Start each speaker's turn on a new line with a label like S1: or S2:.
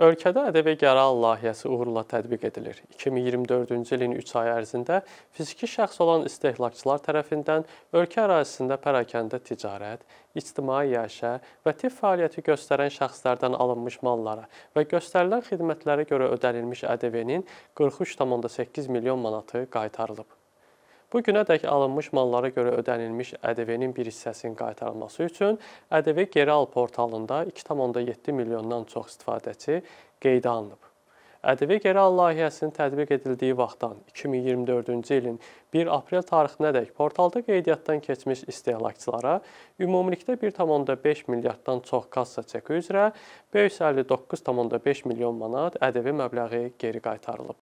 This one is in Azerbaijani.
S1: Ölkədə ƏDV qərar layihəsi uğurla tətbiq edilir. 2024-cü ilin 3 ay ərzində fiziki şəxs olan istehlakçılar tərəfindən ölkə ərazisində pərakəndə ticarət, ictimai yaşa və tibb fəaliyyəti göstərən şəxslərdən alınmış mallara və göstərilən xidmətlərə görə ödənilmiş ƏDV-nin 43,8 milyon manatı qaytarılıb. Bu günədək alınmış mallara görə ödənilmiş ƏDV-nin bir hissəsinin qaytarılması üçün ƏDV geri al portalında 2,7 milyondan çox istifadəçi qeydə alınıb. ƏDV geri al layihəsinin tətbiq edildiyi vaxtdan 2024-cü ilin 1 aprel tarixinədək portalda qeydiyyatdan keçmiş istehlakçılara ümumilikdə 1.5 milyarddan çox kassa çeki üzrə 559.5 milyon manat ƏDV məbləği geri qaytarılıb.